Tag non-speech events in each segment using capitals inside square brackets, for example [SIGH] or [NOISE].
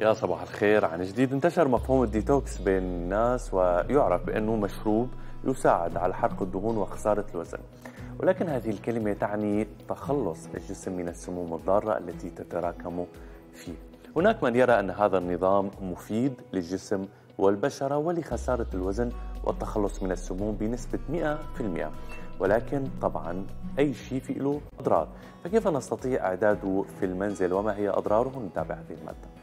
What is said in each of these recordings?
يا صباح الخير عن جديد انتشر مفهوم الديتوكس بين الناس ويعرف بأنه مشروب يساعد على حرق الدهون وخسارة الوزن ولكن هذه الكلمة تعني تخلص الجسم من السموم الضارة التي تتراكم فيه هناك من يرى أن هذا النظام مفيد للجسم والبشرة ولخسارة الوزن والتخلص من السموم بنسبة 100% ولكن طبعا أي شيء في له أضرار فكيف نستطيع إعداده في المنزل وما هي أضراره نتابع هذه المادة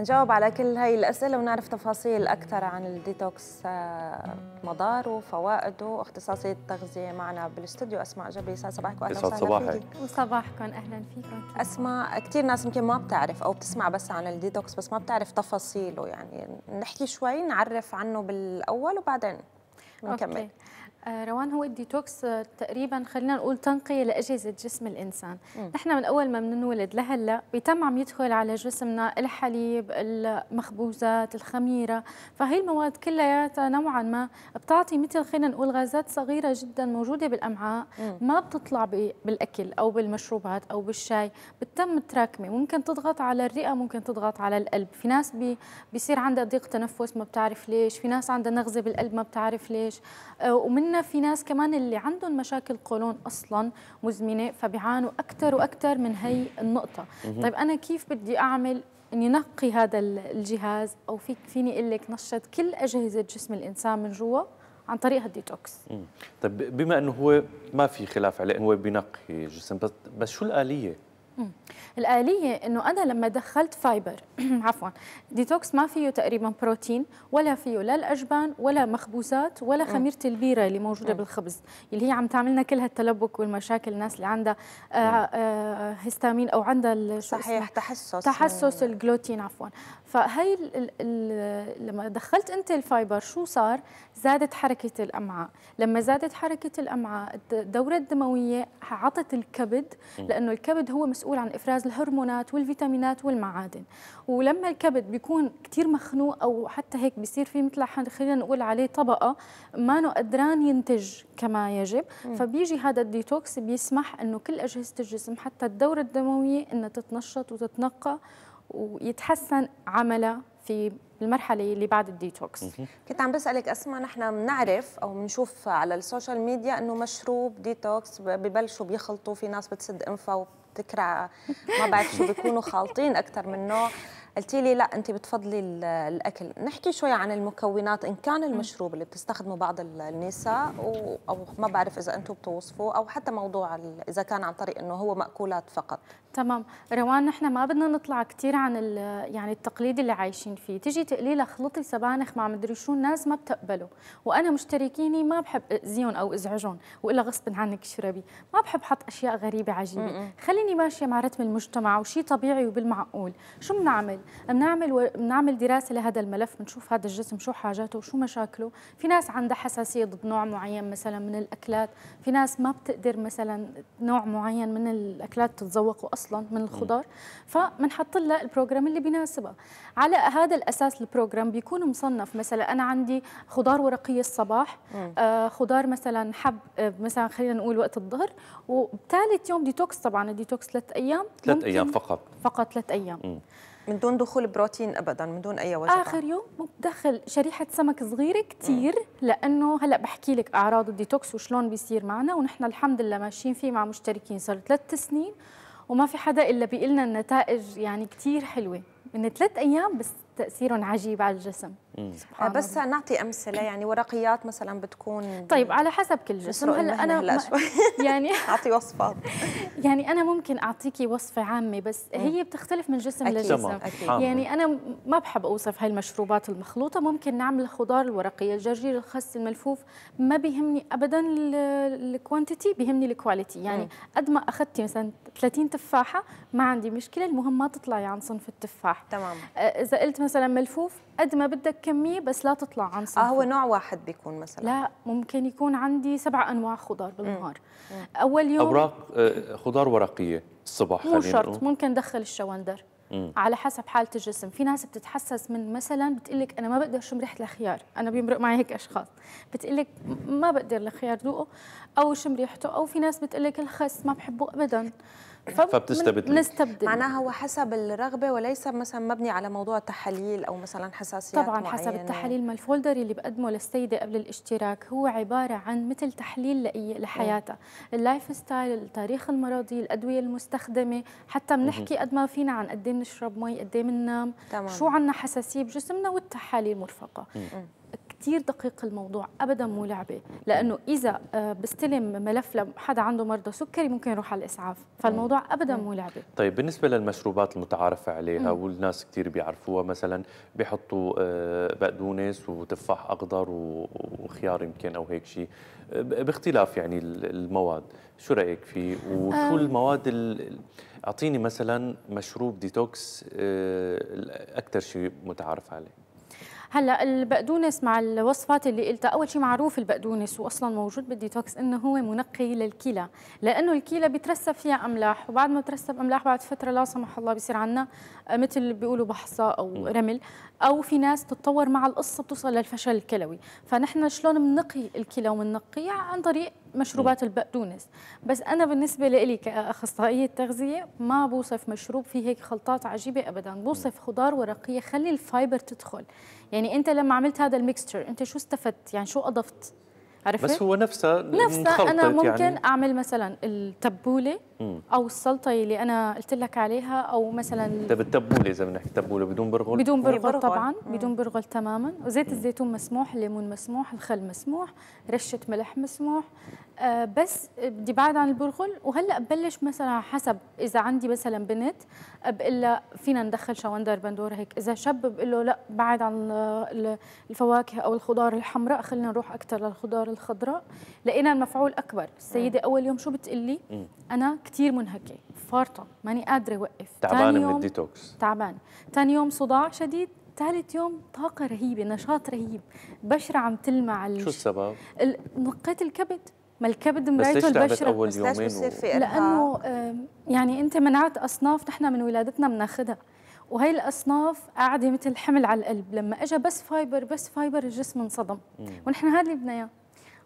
نجاوب على كل هاي الأسئلة ونعرف تفاصيل أكثر عن الديتوكس آه، مداره فوائده اختصاصية التغذية معنا بالاستوديو أسماء جبري يسعد صباحك وأهلا وسهلا صباحك وصباحكم أهلا فيكم أسماء كثير ناس يمكن ما بتعرف أو بتسمع بس عن الديتوكس بس ما بتعرف تفاصيله يعني نحكي شوي نعرف عنه بالأول وبعدين نكمل أوكي. آه، روان هو الديتوكس آه، تقريبا خلينا نقول تنقيه لاجهزه جسم الانسان، مم. نحن من اول ما بننولد لهلا بيتم عم يدخل على جسمنا الحليب، المخبوزات، الخميره، فهي المواد كلياتها نوعا ما بتعطي مثل خلينا نقول غازات صغيره جدا موجوده بالامعاء مم. ما بتطلع بالاكل او بالمشروبات او بالشاي، بتتم متراكمه، ممكن تضغط على الرئه، ممكن تضغط على القلب، في ناس بي بيصير عندها ضيق تنفس ما بتعرف ليش، في ناس عندها نغزه بالقلب ما بتعرف ليش، آه، ومن وقلنا في ناس كمان اللي عندهم مشاكل قولون اصلا مزمنه فبيعانوا اكثر واكثر من هي النقطه طيب انا كيف بدي اعمل اني نقي هذا الجهاز او فيك فيني اقول لك نشط كل اجهزه جسم الانسان من جوا عن طريق هالديتوكس طيب بما انه هو ما في خلاف عليه انه هو بينقي الجسم بس بس شو الاليه الآلية إنه أنا لما دخلت فايبر [CLEARS THROAT] عفوا ديتوكس ما فيه تقريبا بروتين ولا فيه لا الأجبان ولا مخبوزات ولا خميرة البيرة اللي موجودة بالخبز اللي هي عم تعملنا كل هالتلبك والمشاكل الناس اللي عندها آه، آه، هستامين أو عندها صحيح تحسس تحسس الجلوتين عفوا فهي لما دخلت أنت الفايبر شو صار زادت حركة الأمعاء لما زادت حركة الأمعاء الدورة الدموية عطت الكبد لأنه الكبد هو مسؤول مسؤول عن افراز الهرمونات والفيتامينات والمعادن ولما الكبد بيكون كثير مخنوق او حتى هيك بيصير في مثل خلينا نقول عليه طبقه ما قدران ينتج كما يجب فبيجي هذا الديتوكس بيسمح انه كل اجهزه الجسم حتى الدوره الدمويه انها تتنشط وتتنقى ويتحسن عملها في المرحله اللي بعد الديتوكس كنت عم بسالك اسماء نحن بنعرف او بنشوف على السوشيال ميديا انه مشروب ديتوكس ببلشوا بيخلطوا في ناس بتسد انفه فكره ما بعرف شو بيكونوا خالطين اكثر منه قلتي لي لا انت بتفضلي الاكل نحكي شوي عن المكونات ان كان المشروب اللي بتستخدمه بعض النساء او ما بعرف اذا انتم بتوصفوه او حتى موضوع اذا كان عن طريق انه هو ماكولات فقط تمام روان نحن ما بدنا نطلع كثير عن يعني التقليد اللي عايشين فيه تجي تقلي لها خلطي سبانخ مع مدري شو الناس ما بتقبله وانا مشتركيني ما بحب اذيهم او ازعجهم والا غصب عنك شربي ما بحب حط اشياء غريبه عجيبه خليني ماشيه مع رتم المجتمع وشي طبيعي وبالمعقول شو بنعمل بنعمل و... بنعمل دراسه لهذا الملف بنشوف هذا الجسم شو حاجاته وشو مشاكله في ناس عندها حساسيه ضد نوع معين مثلا من الاكلات في ناس ما بتقدر مثلا نوع معين من الاكلات تتذوقه اصلا من الخضار فبنحط لها البروجرام اللي بيناسبها على هذا الاساس البروجرام بيكون مصنف مثلا انا عندي خضار ورقيه الصباح آه خضار مثلا حب آه، مثلا خلينا نقول وقت الظهر وثالث يوم ديتوكس طبعا الديتوكس ثلاث ايام ثلاث ايام فقط فقط ثلاث ايام من دون دخول بروتين ابدا من دون اي وجبه اخر يوم بدخل شريحه سمك صغيره كثير لانه هلا بحكي لك اعراض الديتوكس وشلون بيصير معنا ونحن الحمد لله ماشيين فيه مع مشتركين صار ثلاث سنين وما في حدا الا بيقلنا النتائج يعني كثير حلوه من ثلاث ايام بس تاثيرهم عجيب على الجسم بس نعطي امثله يعني ورقيات مثلا بتكون طيب على حسب كل جسم هلا انا [LAUGHS] يعني اعطي [LAUGHS] وصفات يعني انا ممكن اعطيكي وصفه عامه بس هي بتختلف من جسم أكيد. لجسم أكيد. يعني انا ما بحب اوصف هاي المشروبات المخلوطه ممكن نعمل الخضار الورقيه الجرجير الخس الملفوف ما بيهمني ابدا الكوانتيتي بيهمني الكواليتي يعني قد ما اخذتي مثلا 30 تفاحه ما عندي مشكله المهم ما تطلعي عن صنف التفاح تمام آه، اذا قلت مثلا ملفوف قد ما بدك كميه بس لا تطلع عن آه، صنفك اه هو نوع واحد بيكون مثلا لا ممكن يكون عندي سبع انواع خضار بالنهار مم. اول يوم اوراق آه، خضار ورقيه الصبح مو شرط ممكن دخل الشوندر مم. على حسب حالة الجسم في ناس بتتحسس من مثلا لك أنا ما بقدر شم ريحة الخيار أنا بيمرق معي هيك أشخاص لك ما بقدر الخيار ذوقه أو شم ريحته أو في ناس لك الخس ما بحبه أبدا فبتستبدل فبنستبدل معناها هو حسب الرغبه وليس مثلا مبني على موضوع تحاليل او مثلا حساسيات طبعا معينة. حسب التحاليل ما الفولدر اللي بقدمه للسيده قبل الاشتراك هو عباره عن مثل تحليل إيه. لحياتها اللايف ستايل التاريخ المرضي الادويه المستخدمه حتى بنحكي قد ما فينا عن قد ايه بنشرب مي قد ايه بننام شو عندنا حساسيه بجسمنا والتحاليل المرفقه كتير دقيق الموضوع ابدا مو لعبه لانه اذا آه، بستلم ملف لحدا عنده مرضى سكري ممكن يروح على الاسعاف فالموضوع ابدا مو لعبه طيب بالنسبه للمشروبات المتعارف عليها مم. والناس كثير بيعرفوها مثلا بيحطوا آه، بقدونس وتفاح اخضر وخيار يمكن او هيك شيء باختلاف يعني المواد شو رايك فيه وشو آه. المواد اعطيني مثلا مشروب ديتوكس اكثر شيء متعارف عليه هلا البقدونس مع الوصفات اللي قلتها اول شيء معروف البقدونس واصلا موجود بالديتوكس انه هو منقي للكلى لانه الكلى بترسب فيها املاح وبعد ما ترسب املاح بعد فتره لا سمح الله بصير عندنا مثل بيقولوا بحصه او رمل او في ناس تتطور مع القصه بتوصل للفشل الكلوي فنحن شلون بنقي الكلى ومنقيها عن طريق مشروبات البقدونس بس انا بالنسبه لي كاخصائيه تغذيه ما بوصف مشروب فيه هيك خلطات عجيبه ابدا بوصف خضار ورقيه خلي الفايبر تدخل يعني انت لما عملت هذا الميكستشر انت شو استفدت يعني شو اضفت عرفت؟ بس هو نفسه نفسه انا يعني. ممكن يعني... اعمل مثلا التبوله مم. او السلطه اللي انا قلت لك عليها او مثلا طيب التبوله اذا بدنا نحكي تبوله بدون برغل بدون برغل, برغل طبعا مم. بدون برغل تماما وزيت الزيتون مسموح الليمون مسموح الخل مسموح رشه ملح مسموح آه بس بدي بعد عن البرغل وهلا ببلش مثلا حسب اذا عندي مثلا بنت بقول لها فينا ندخل شوندر بندور هيك اذا شب بقول له لا بعد عن الفواكه او الخضار الحمراء خلينا نروح اكثر للخضار الخضراء لقينا المفعول اكبر السيده اول يوم شو بتقلي انا كثير منهكه فارطه ماني قادره اوقف تعبانه من الديتوكس تعبان ثاني يوم صداع شديد ثالث يوم طاقة رهيبة نشاط رهيب بشرة عم تلمع ال... شو السبب؟ ال... نقيت الكبد ما الكبد مرايته البشرة أول يومين و... لأنه يعني أنت منعت أصناف نحن من ولادتنا بناخذها وهي الاصناف قاعده مثل حمل على القلب لما اجى بس فايبر بس فايبر الجسم انصدم ونحن هذا اللي بدنا اياه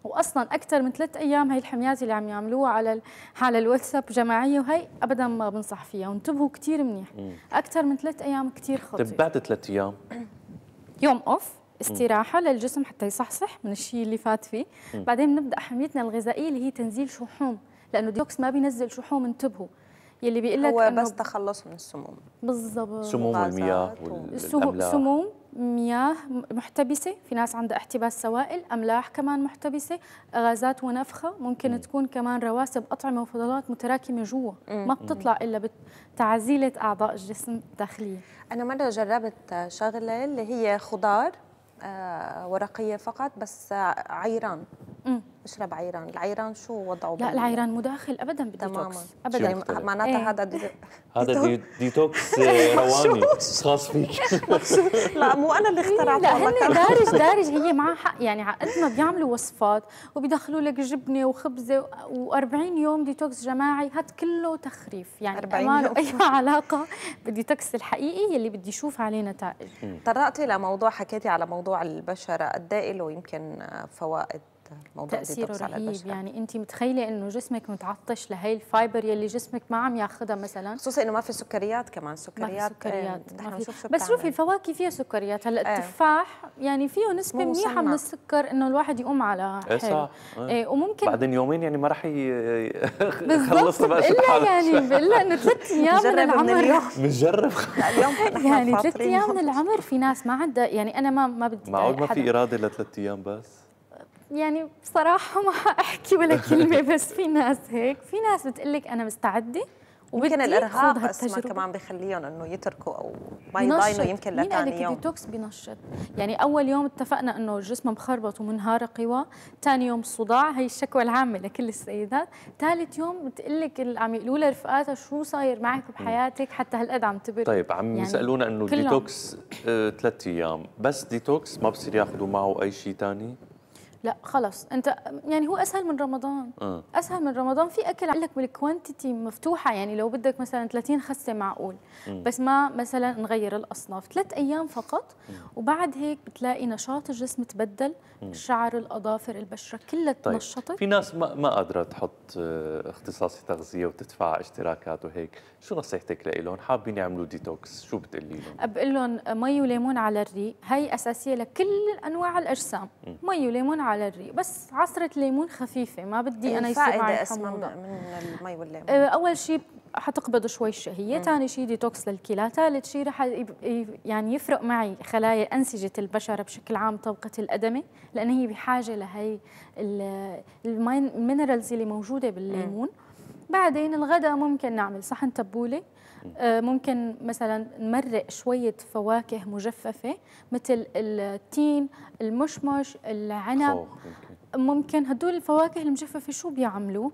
واصلا اكثر من ثلاث ايام هي الحميات اللي عم يعملوها على على الواتساب جماعيه وهي ابدا ما بنصح فيها وانتبهوا كثير منيح اكثر من ثلاث ايام كثير خطير طيب بعد ثلاث ايام يوم اوف استراحة مم. للجسم حتى يصحصح من الشيء اللي فات فيه مم. بعدين بنبدأ حميتنا الغذائية اللي هي تنزيل شحوم لأنه ديوكس ما بينزل شحوم انتبهوا يلي بيقول لك هو بس تخلص من السموم بالضبط سموم المياه والسموم مياه محتبسة في ناس عندها احتباس سوائل أملاح كمان محتبسة غازات ونفخة ممكن مم. تكون كمان رواسب أطعمة وفضلات متراكمة جوا ما بتطلع إلا بتعزيلة أعضاء الجسم الداخلية أنا مرة جربت شغلة اللي هي خضار آه، ورقية فقط بس عيران اشرب عيران العيران شو وضعه لا العيران مداخل ابدا بالديتوكس ابدا معناتها هذا إيه. دي... هذا ديتوكس [LAUGHS] رواني خاص فيك [LAUGHS] لا مو انا اللي اخترعت إيه، لا هن دارج [LAUGHS] دارج هي معها حق يعني على ما بيعملوا وصفات وبيدخلوا لك جبنه وخبزه و40 يوم ديتوكس جماعي هذا كله تخريف يعني 40 يوم. اي علاقه بالديتوكس الحقيقي يلي بدي اشوف عليه نتائج طرقتي لموضوع حكيتي على موضوع البشره قد ايه له يمكن فوائد الموضوع تأثيره رهيب يعني انت متخيله انه جسمك متعطش لهي الفايبر يلي جسمك ما عم ياخذها مثلا خصوصا انه ما في سكريات كمان سكريات ما في سكريات إيه، ما في. بس شوفي الفواكه فيها سكريات هلا ايه. التفاح يعني فيه نسبه منيحه من السكر انه الواحد يقوم على حلو ايه صح إيه. ايه وممكن بعدين يومين يعني ما راح يخلص [LAUGHS] بقى الا يعني الا انه ثلاث ايام من العمر بنجرب [LAUGHS] [LAUGHS] يعني ثلاث ايام من العمر في ناس ما عندها يعني انا ما ما بدي معقول ما في اراده لثلاث ايام بس يعني بصراحة ما حأحكي [LAUGHS] ولا كلمة [LAUGHS] بس في ناس هيك في ناس بتقلك أنا مستعدة ويمكن الارهاق اصلا كمان بخليهم انه يتركوا او ما يضاينوا يمكن لثاني يوم الديتوكس بينشط يعني اول يوم اتفقنا انه الجسم مخربط ومنهار قوى ثاني يوم صداع هي الشكوى العامه لكل السيدات ثالث يوم بتقلك عم يقولوا لها رفقاتها شو صاير معك بحياتك حتى هالقد عم تبرد طيب عم يعني يسالونا انه ديتوكس آه، ثلاث ايام بس ديتوكس ما بصير ياخذوا معه اي شيء ثاني لا خلص انت يعني هو اسهل من رمضان آه. اسهل من رمضان في اكل عندك بالكوانتيتي مفتوحه يعني لو بدك مثلا 30 خسه معقول م. بس ما مثلا نغير الاصناف ثلاث ايام فقط م. وبعد هيك بتلاقي نشاط الجسم تبدل م. الشعر الاظافر البشره كلها طيب. تنشطت في ناس ما ما قادره تحط آه، اختصاصي تغذيه وتدفع اشتراكات وهيك شو نصيحتك لهم حابين يعملوا ديتوكس شو بتقولي لهم بقول لهم مي وليمون على الريق هي اساسيه لكل انواع الاجسام م. مي وليمون على على الريق بس عصره ليمون خفيفه ما بدي انا يصير معي اسمها من المي والليمون آه، اول شيء حتقبض شوي الشهية، ثاني شيء ديتوكس للكلى، ثالث شيء رح يعني يفرق معي خلايا أنسجة البشرة بشكل عام طبقة الأدمة، لأن هي بحاجة لهي المينرالز اللي موجودة بالليمون مم. بعدين الغداء ممكن نعمل صحن تبولة آه، ممكن مثلا نمرق شوية فواكه مجففة مثل التين المشمش العنب ممكن هدول الفواكه المجففة شو بيعملوا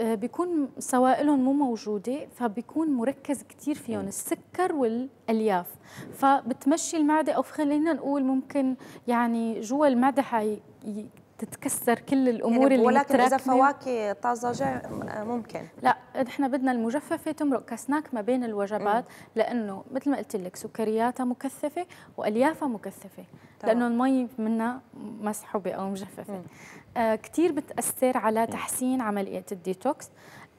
آه، بيكون سوائلهم مو موجودة فبيكون مركز كتير فيهم السكر والألياف فبتمشي المعدة أو خلينا نقول ممكن يعني جوا المعدة حي تتكسر كل الامور يعني اللي ولكن اذا فواكه طازجه ممكن لا نحن بدنا المجففه تمرق كسناك ما بين الوجبات مم. لانه مثل ما قلت لك سكرياتها مكثفه واليافها مكثفه طبعا. لانه المي منها مسحوبه او مجففه آه كثير بتاثر على تحسين عمليه الديتوكس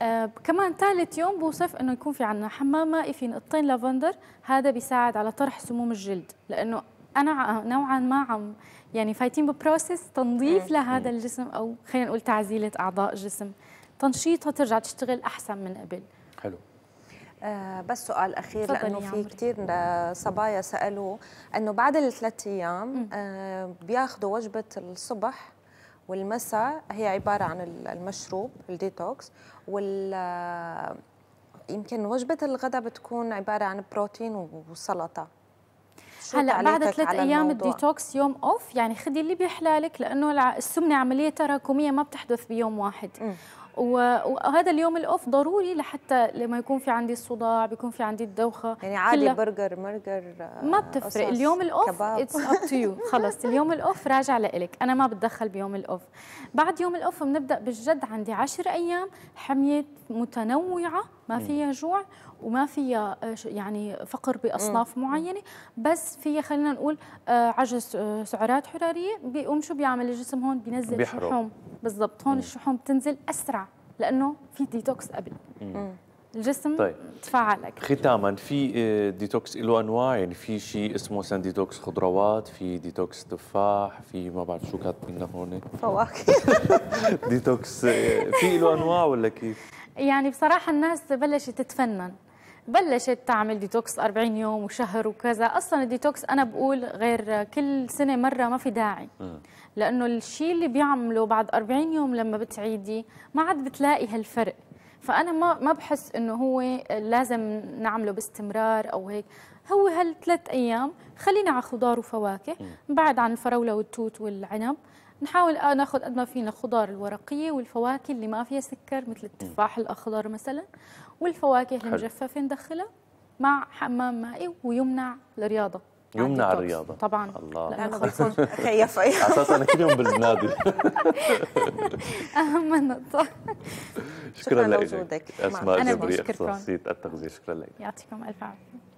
آه كمان ثالث يوم بوصف انه يكون في عندنا حمام مائي في نقطتين لافندر هذا بيساعد على طرح سموم الجلد لانه انا نوعا ما عم يعني فايتين ببروسيس تنظيف لهذا الجسم او خلينا نقول تعزيله اعضاء جسم تنشيطها ترجع تشتغل احسن من قبل حلو آه بس سؤال اخير لانه في كثير صبايا سالوه انه بعد الثلاث ايام آه بياخذوا وجبه الصبح والمساء هي عباره عن المشروب الديتوكس وال آه، يمكن وجبه الغداء بتكون عباره عن بروتين وسلطه هلا بعد ثلاث ايام الديتوكس يوم اوف يعني خدي اللي بيحلالك لانه السمنه عمليه تراكميه ما بتحدث بيوم واحد م. وهذا اليوم الاوف ضروري لحتى لما يكون في عندي الصداع بيكون في عندي الدوخه يعني عادي برجر مرجر ما بتفرق اليوم الاوف اتس اب تو يو خلص اليوم الاوف راجع لإلك انا ما بتدخل بيوم الاوف بعد يوم الاوف بنبدا بالجد عندي 10 ايام حميه متنوعه ما فيها جوع وما فيها آه، يعني فقر باصناف معينه بس فيها خلينا نقول آه، عجز آه، سعرات حراريه بيقوم شو بيعمل الجسم هون بينزل بيحرق. شحوم بالضبط هون مم. الشحوم بتنزل اسرع لانه في ديتوكس قبل مم. الجسم طيب. تفاعل اكثر ختاما في ديتوكس له انواع يعني في شيء اسمه سان ديتوكس خضروات في ديتوكس تفاح في ما بعرف شو كاتبين هون فواكه [LAUGHS] ديتوكس في له انواع ولا كيف يعني بصراحة الناس بلشت تتفنن بلشت تعمل ديتوكس 40 يوم وشهر وكذا اصلا الديتوكس انا بقول غير كل سنه مره ما في داعي لانه الشيء اللي بيعمله بعد 40 يوم لما بتعيدي ما عاد بتلاقي هالفرق فانا ما ما بحس انه هو لازم نعمله باستمرار او هيك هو هالثلاث ايام خلينا على خضار وفواكه بعد عن الفراوله والتوت والعنب نحاول آه ناخذ قد ما فينا الخضار الورقيه والفواكه اللي ما فيها سكر مثل التفاح الاخضر مثلا والفواكه المجففه ندخلها مع حمام مائي ويمنع الرياضه يمنع الرياضه طبعا الله لانه [LAUGHS] اساسا انا كل يوم بالنادي [LAUGHS] اهم نقطه شكرا لك اسماء جبريل اختصاصيه التغذيه شكرا لك يعطيكم الف عافيه